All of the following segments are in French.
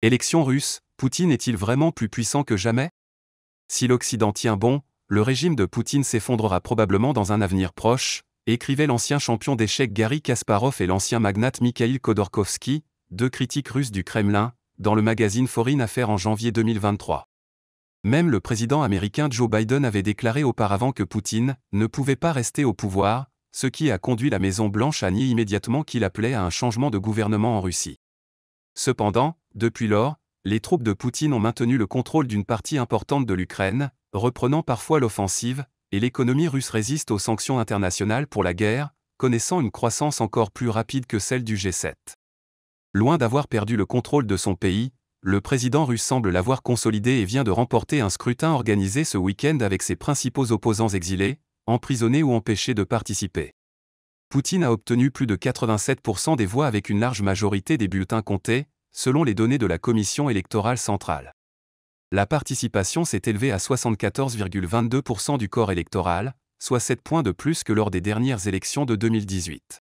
Élection russe, Poutine est-il vraiment plus puissant que jamais Si l'Occident tient bon, le régime de Poutine s'effondrera probablement dans un avenir proche, écrivait l'ancien champion d'échecs Gary Kasparov et l'ancien magnate Mikhail Khodorkovsky, deux critiques russes du Kremlin, dans le magazine Foreign Affairs en janvier 2023. Même le président américain Joe Biden avait déclaré auparavant que Poutine ne pouvait pas rester au pouvoir, ce qui a conduit la Maison-Blanche à nier immédiatement qu'il appelait à un changement de gouvernement en Russie. Cependant, depuis lors, les troupes de Poutine ont maintenu le contrôle d'une partie importante de l'Ukraine, reprenant parfois l'offensive, et l'économie russe résiste aux sanctions internationales pour la guerre, connaissant une croissance encore plus rapide que celle du G7. Loin d'avoir perdu le contrôle de son pays, le président russe semble l'avoir consolidé et vient de remporter un scrutin organisé ce week-end avec ses principaux opposants exilés, emprisonnés ou empêchés de participer. Poutine a obtenu plus de 87% des voix avec une large majorité des bulletins comptés, selon les données de la Commission électorale centrale. La participation s'est élevée à 74,22% du corps électoral, soit 7 points de plus que lors des dernières élections de 2018.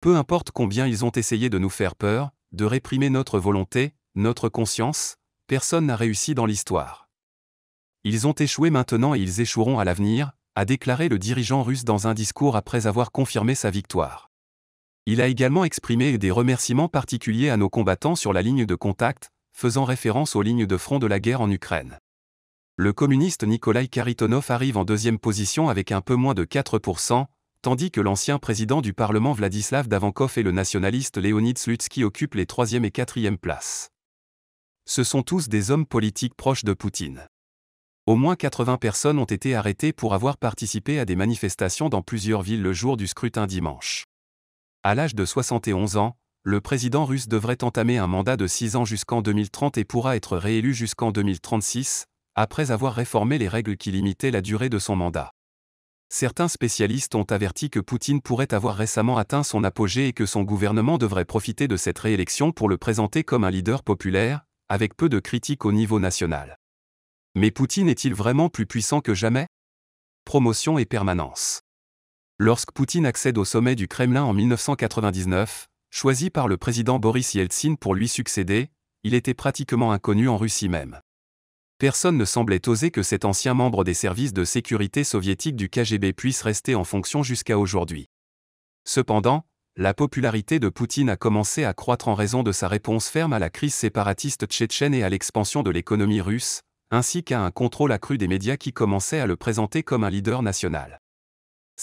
Peu importe combien ils ont essayé de nous faire peur, de réprimer notre volonté, notre conscience, personne n'a réussi dans l'histoire. Ils ont échoué maintenant et ils échoueront à l'avenir, a déclaré le dirigeant russe dans un discours après avoir confirmé sa victoire. Il a également exprimé des remerciements particuliers à nos combattants sur la ligne de contact, faisant référence aux lignes de front de la guerre en Ukraine. Le communiste Nikolai Karitonov arrive en deuxième position avec un peu moins de 4%, tandis que l'ancien président du Parlement Vladislav Davankov et le nationaliste Leonid Slutsky occupent les troisième et quatrième places. Ce sont tous des hommes politiques proches de Poutine. Au moins 80 personnes ont été arrêtées pour avoir participé à des manifestations dans plusieurs villes le jour du scrutin dimanche. À l'âge de 71 ans, le président russe devrait entamer un mandat de 6 ans jusqu'en 2030 et pourra être réélu jusqu'en 2036, après avoir réformé les règles qui limitaient la durée de son mandat. Certains spécialistes ont averti que Poutine pourrait avoir récemment atteint son apogée et que son gouvernement devrait profiter de cette réélection pour le présenter comme un leader populaire, avec peu de critiques au niveau national. Mais Poutine est-il vraiment plus puissant que jamais Promotion et permanence. Lorsque Poutine accède au sommet du Kremlin en 1999, choisi par le président Boris Yeltsin pour lui succéder, il était pratiquement inconnu en Russie même. Personne ne semblait oser que cet ancien membre des services de sécurité soviétiques du KGB puisse rester en fonction jusqu'à aujourd'hui. Cependant, la popularité de Poutine a commencé à croître en raison de sa réponse ferme à la crise séparatiste tchétchène et à l'expansion de l'économie russe, ainsi qu'à un contrôle accru des médias qui commençaient à le présenter comme un leader national.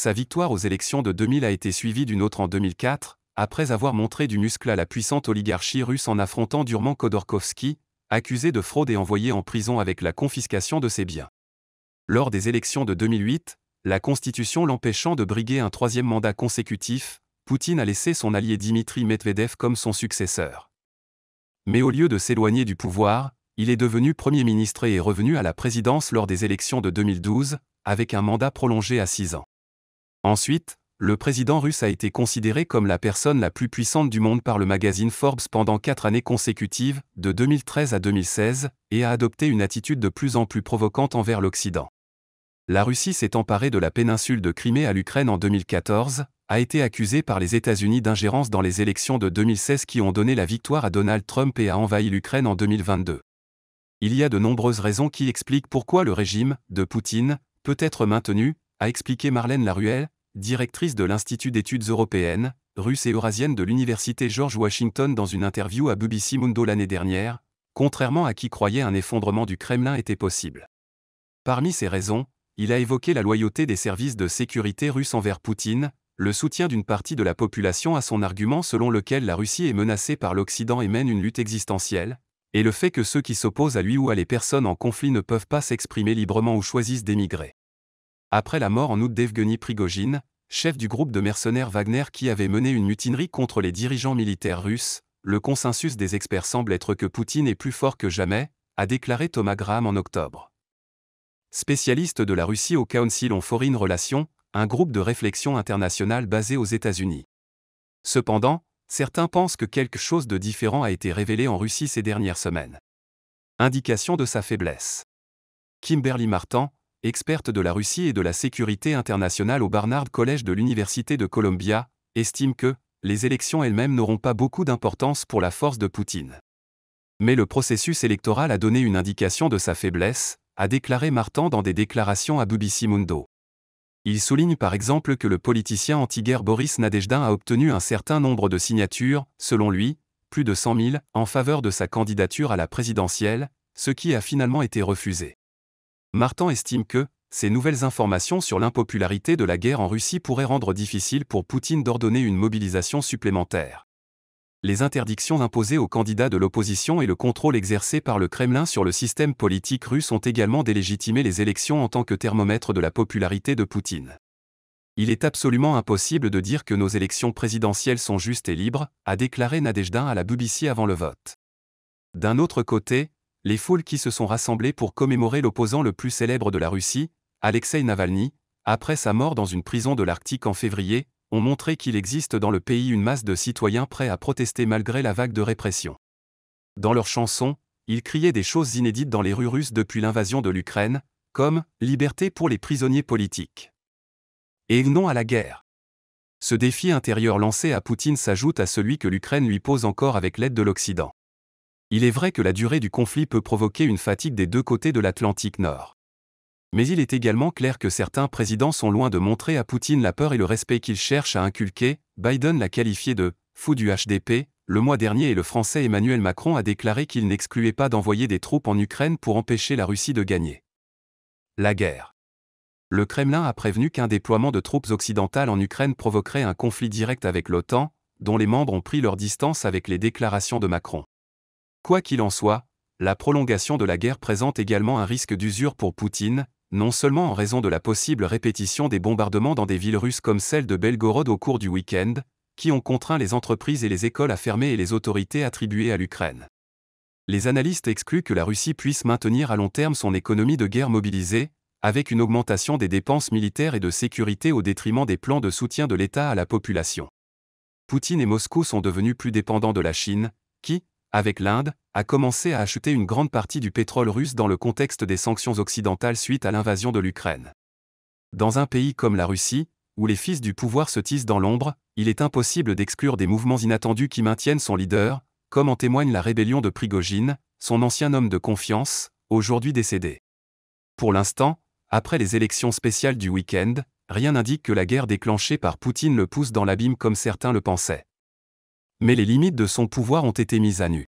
Sa victoire aux élections de 2000 a été suivie d'une autre en 2004, après avoir montré du muscle à la puissante oligarchie russe en affrontant durement Khodorkovsky, accusé de fraude et envoyé en prison avec la confiscation de ses biens. Lors des élections de 2008, la Constitution l'empêchant de briguer un troisième mandat consécutif, Poutine a laissé son allié Dimitri Medvedev comme son successeur. Mais au lieu de s'éloigner du pouvoir, il est devenu Premier ministre et est revenu à la présidence lors des élections de 2012, avec un mandat prolongé à 6 ans. Ensuite, le président russe a été considéré comme la personne la plus puissante du monde par le magazine Forbes pendant quatre années consécutives, de 2013 à 2016, et a adopté une attitude de plus en plus provocante envers l'Occident. La Russie s'est emparée de la péninsule de Crimée à l'Ukraine en 2014, a été accusée par les États-Unis d'ingérence dans les élections de 2016 qui ont donné la victoire à Donald Trump et a envahi l'Ukraine en 2022. Il y a de nombreuses raisons qui expliquent pourquoi le régime de Poutine peut être maintenu, a expliqué Marlène Laruelle, directrice de l'Institut d'études européennes, russes et eurasiennes de l'Université George Washington dans une interview à BBC Mundo l'année dernière, contrairement à qui croyait un effondrement du Kremlin était possible. Parmi ces raisons, il a évoqué la loyauté des services de sécurité russes envers Poutine, le soutien d'une partie de la population à son argument selon lequel la Russie est menacée par l'Occident et mène une lutte existentielle, et le fait que ceux qui s'opposent à lui ou à les personnes en conflit ne peuvent pas s'exprimer librement ou choisissent d'émigrer après la mort en août d'Evgeny Prigogine, chef du groupe de mercenaires Wagner qui avait mené une mutinerie contre les dirigeants militaires russes, le consensus des experts semble être que Poutine est plus fort que jamais, a déclaré Thomas Graham en octobre. Spécialiste de la Russie au Council on Foreign Relations, un groupe de réflexion internationale basé aux États-Unis. Cependant, certains pensent que quelque chose de différent a été révélé en Russie ces dernières semaines. Indication de sa faiblesse. Kimberly Martin, experte de la Russie et de la sécurité internationale au Barnard College de l'Université de Columbia, estime que les élections elles-mêmes n'auront pas beaucoup d'importance pour la force de Poutine. Mais le processus électoral a donné une indication de sa faiblesse, a déclaré Martin dans des déclarations à Bubisimundo. Mundo. Il souligne par exemple que le politicien anti-guerre Boris Nadejdin a obtenu un certain nombre de signatures, selon lui, plus de 100 000, en faveur de sa candidature à la présidentielle, ce qui a finalement été refusé. Martin estime que ces nouvelles informations sur l'impopularité de la guerre en Russie pourraient rendre difficile pour Poutine d'ordonner une mobilisation supplémentaire. Les interdictions imposées aux candidats de l'opposition et le contrôle exercé par le Kremlin sur le système politique russe ont également délégitimé les élections en tant que thermomètre de la popularité de Poutine. Il est absolument impossible de dire que nos élections présidentielles sont justes et libres, a déclaré Nadejdin à la BBC avant le vote. D'un autre côté, les foules qui se sont rassemblées pour commémorer l'opposant le plus célèbre de la Russie, Alexei Navalny, après sa mort dans une prison de l'Arctique en février, ont montré qu'il existe dans le pays une masse de citoyens prêts à protester malgré la vague de répression. Dans leurs chansons, ils criaient des choses inédites dans les rues russes depuis l'invasion de l'Ukraine, comme Liberté pour les prisonniers politiques. Et non à la guerre. Ce défi intérieur lancé à Poutine s'ajoute à celui que l'Ukraine lui pose encore avec l'aide de l'Occident. Il est vrai que la durée du conflit peut provoquer une fatigue des deux côtés de l'Atlantique Nord. Mais il est également clair que certains présidents sont loin de montrer à Poutine la peur et le respect qu'il cherche à inculquer. Biden l'a qualifié de fou du HDP le mois dernier et le français Emmanuel Macron a déclaré qu'il n'excluait pas d'envoyer des troupes en Ukraine pour empêcher la Russie de gagner. La guerre. Le Kremlin a prévenu qu'un déploiement de troupes occidentales en Ukraine provoquerait un conflit direct avec l'OTAN, dont les membres ont pris leur distance avec les déclarations de Macron. Quoi qu'il en soit, la prolongation de la guerre présente également un risque d'usure pour Poutine, non seulement en raison de la possible répétition des bombardements dans des villes russes comme celle de Belgorod au cours du week-end, qui ont contraint les entreprises et les écoles à fermer et les autorités attribuées à l'Ukraine. Les analystes excluent que la Russie puisse maintenir à long terme son économie de guerre mobilisée, avec une augmentation des dépenses militaires et de sécurité au détriment des plans de soutien de l'État à la population. Poutine et Moscou sont devenus plus dépendants de la Chine, qui, avec l'Inde, a commencé à acheter une grande partie du pétrole russe dans le contexte des sanctions occidentales suite à l'invasion de l'Ukraine. Dans un pays comme la Russie, où les fils du pouvoir se tissent dans l'ombre, il est impossible d'exclure des mouvements inattendus qui maintiennent son leader, comme en témoigne la rébellion de Prigogine, son ancien homme de confiance, aujourd'hui décédé. Pour l'instant, après les élections spéciales du week-end, rien n'indique que la guerre déclenchée par Poutine le pousse dans l'abîme comme certains le pensaient mais les limites de son pouvoir ont été mises à nu.